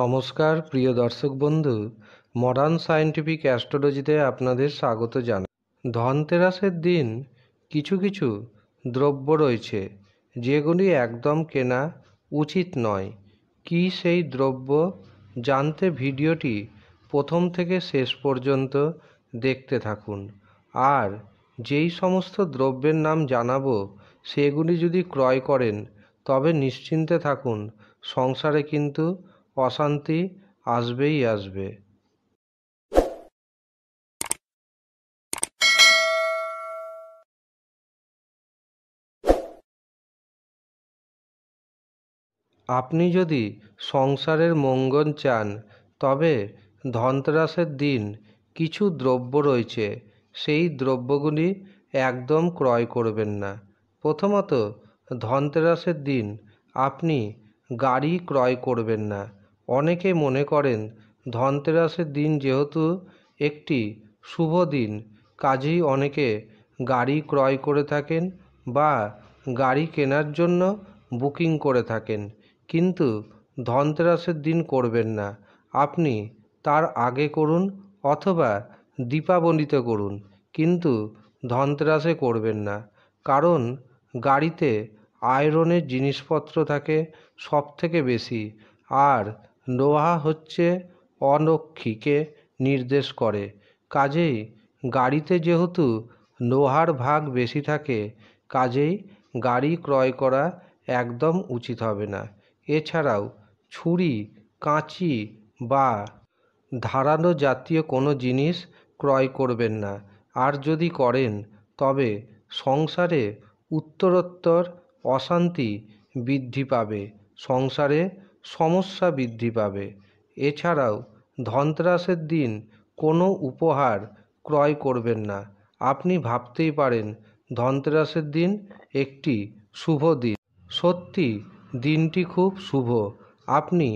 নমস্কার প্রিয় দর্শক বন্ধু মডার্ন সায়েন্টিফিক অ্যাস্ট্রোলজিতে আপনাদের স্বাগত জানাই ধনতেরাসের দিন কিছু কিছু দ্রব্য রয়েছে যেগুলি একদম কেনা উচিত নয় কি সেই দ্রব্য জানতে ভিডিওটি প্রথম থেকে শেষ পর্যন্ত দেখতে থাকুন আর যেই সমস্ত দ্রব্যের নাম জানাবো সেগুলি যদি ক্রয় করেন তবে নিশ্চিন্তে থাকুন সংসারে কিন্তু অশান্তি আসবেই আসবে আপনি যদি সংসারের মঙ্গল চান তবে ধনতেরাসের দিন কিছু দ্রব্য রয়েছে সেই দ্রব্যগুলি একদম ক্রয় করবেন না প্রথমত ধনতেরাসের দিন আপনি গাড়ি ক্রয় করবেন না অনেকে মনে করেন ধনতেরাসের দিন যেহেতু একটি শুভ দিন কাজেই অনেকে গাড়ি ক্রয় করে থাকেন বা গাড়ি কেনার জন্য বুকিং করে থাকেন কিন্তু ধনতেরাসের দিন করবেন না আপনি তার আগে করুন অথবা দীপাবলিতে করুন কিন্তু ধনতেরাসে করবেন না কারণ গাড়িতে আয়রনের জিনিসপত্র থাকে সব থেকে বেশি আর ডোভা হচ্ছে অনক্ষীকে নির্দেশ করে কাজেই গাড়িতে যেহেতু লোহার ভাগ বেশি থাকে কাজেই গাড়ি ক্রয় করা একদম উচিত হবে না এছাড়াও ছুরি কাঁচি বা ধারালো জাতীয় কোনো জিনিস ক্রয় করবেন না আর যদি করেন তবে সংসারে উত্তরোত্তর অশান্তি বৃদ্ধি পাবে সংসারে সমস্যা বৃদ্ধি পাবে এছাড়াও ধনতেরাসের দিন কোনো উপহার ক্রয় করবেন না আপনি ভাবতেই পারেন ধনতেরাসের দিন একটি শুভ দিন সত্যি দিনটি খুব শুভ আপনি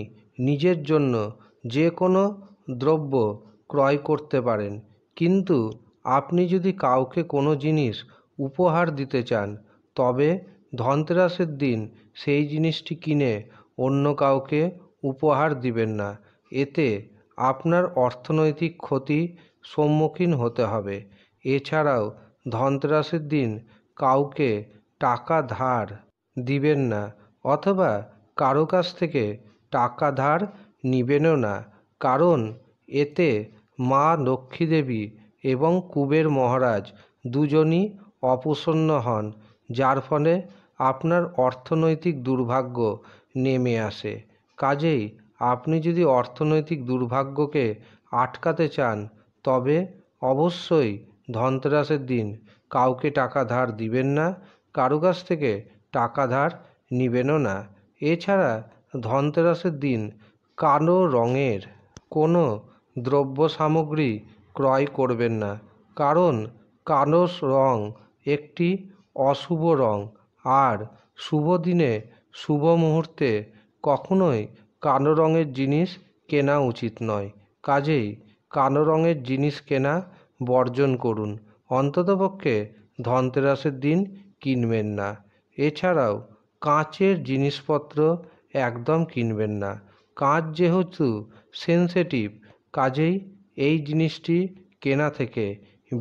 নিজের জন্য যে কোনো দ্রব্য ক্রয় করতে পারেন কিন্তু আপনি যদি কাউকে কোনো জিনিস উপহার দিতে চান তবে ধনতেরাসের দিন সেই জিনিসটি কিনে অন্য কাউকে উপহার দিবেন না এতে আপনার অর্থনৈতিক ক্ষতি সম্মুখীন হতে হবে এছাড়াও ধনতেরাসের দিন কাউকে টাকা ধার দিবেন না অথবা কারো কাছ থেকে টাকা ধার নিবেনও না কারণ এতে মা লক্ষ্মী দেবী এবং কুবের মহারাজ দুজনই অপ্রসন্ন হন যার ফলে আপনার অর্থনৈতিক দুর্ভাগ্য নেমে আসে কাজেই আপনি যদি অর্থনৈতিক দুর্ভাগ্যকে আটকাতে চান তবে অবশ্যই ধনতেরাসের দিন কাউকে টাকা ধার দিবেন না কারো কাছ থেকে টাকা ধার নিবেনও না এছাড়া ধনতেরাসের দিন কালো রঙের কোনো দ্রব্য সামগ্রী ক্রয় করবেন না কারণ কালো রং একটি অশুভ রঙ আর শুভ দিনে শুভ মুহূর্তে কখনোই কালো রঙের জিনিস কেনা উচিত নয় কাজেই কালো রঙের জিনিস কেনা বর্জন করুন অন্ততপক্ষে ধনতেরাসের দিন কিনবেন না এছাড়াও কাঁচের জিনিসপত্র একদম কিনবেন না কাঁচ যেহেতু সেন্সিটিভ কাজেই এই জিনিসটি কেনা থেকে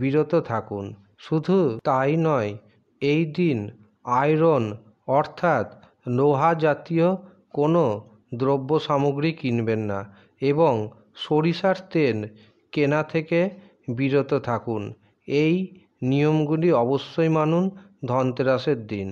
বিরত থাকুন শুধু তাই নয় এই দিন আয়রন অর্থাৎ লোহা জাতীয় কোনো দ্রব্য সামগ্রী কিনবেন না এবং সরিষার তেল কেনা থেকে বিরত থাকুন এই নিয়মগুলি অবশ্যই মানুন ধনতেরাসের দিন